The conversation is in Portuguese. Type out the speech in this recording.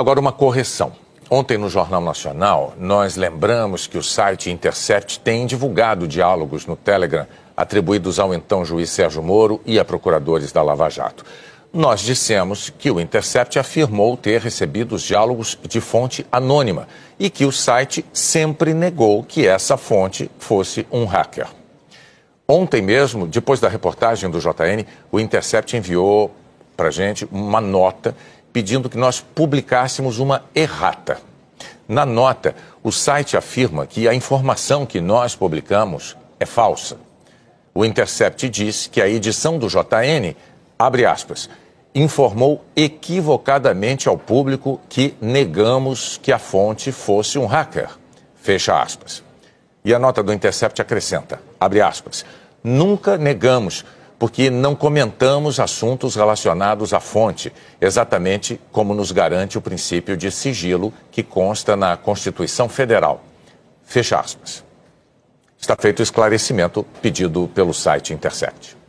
Agora, uma correção. Ontem, no Jornal Nacional, nós lembramos que o site Intercept tem divulgado diálogos no Telegram atribuídos ao então juiz Sérgio Moro e a procuradores da Lava Jato. Nós dissemos que o Intercept afirmou ter recebido os diálogos de fonte anônima e que o site sempre negou que essa fonte fosse um hacker. Ontem mesmo, depois da reportagem do JN, o Intercept enviou para gente uma nota pedindo que nós publicássemos uma errata. Na nota, o site afirma que a informação que nós publicamos é falsa. O Intercept diz que a edição do JN, abre aspas, informou equivocadamente ao público que negamos que a fonte fosse um hacker, fecha aspas. E a nota do Intercept acrescenta, abre aspas, nunca negamos porque não comentamos assuntos relacionados à fonte, exatamente como nos garante o princípio de sigilo que consta na Constituição Federal. Fecha aspas. Está feito o esclarecimento pedido pelo site Intercept.